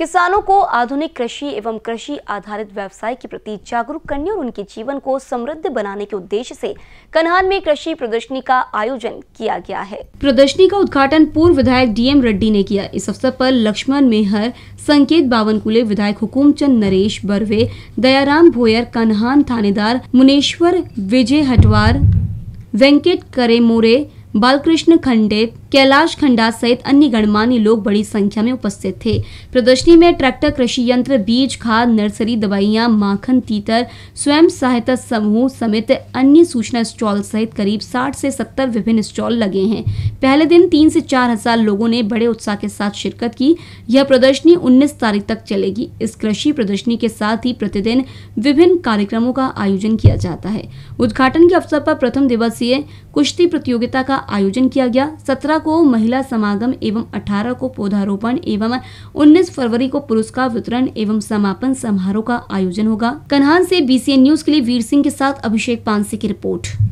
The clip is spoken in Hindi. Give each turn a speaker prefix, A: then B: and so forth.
A: किसानों को आधुनिक कृषि एवं कृषि आधारित व्यवसाय के प्रति जागरूक करने और उनके जीवन को समृद्ध बनाने के उद्देश्य से कन्हान में कृषि प्रदर्शनी का आयोजन किया गया है प्रदर्शनी का उद्घाटन पूर्व विधायक डीएम रेड्डी ने किया इस अवसर पर लक्ष्मण मेहर संकेत बावनकुले विधायक हुकुमचंद नरेश बर्वे दयाराम भोयर कन्हान थानेदार मुनेश्वर विजय हटवार वेंकट करेमोरे बालकृष्ण खंडे कैलाश खंडा सहित अन्य गणमान्य लोग बड़ी संख्या में उपस्थित थे प्रदर्शनी में ट्रैक्टर कृषि यंत्र बीज खाद नर्सरी दवाइयां माखन तीतर स्वयं सहायता समूह समेत अन्य सूचना स्टॉल सहित करीब 60 से 70 विभिन्न स्टॉल लगे हैं पहले दिन तीन से चार हजार लोगों ने बड़े उत्साह के साथ शिरकत की यह प्रदर्शनी उन्नीस तारीख तक चलेगी इस कृषि प्रदर्शनी के साथ ही प्रतिदिन विभिन्न कार्यक्रमों का आयोजन किया जाता है उद्घाटन के अवसर पर प्रथम दिवसीय कुश्ती प्रतियोगिता का आयोजन किया गया 17 को महिला समागम एवं 18 को पौधारोपण एवं 19 फरवरी को पुरस्कार वितरण एवं समापन समारोह का आयोजन होगा कन्हान से बीसीएन न्यूज के लिए वीर सिंह के साथ अभिषेक पानसे की रिपोर्ट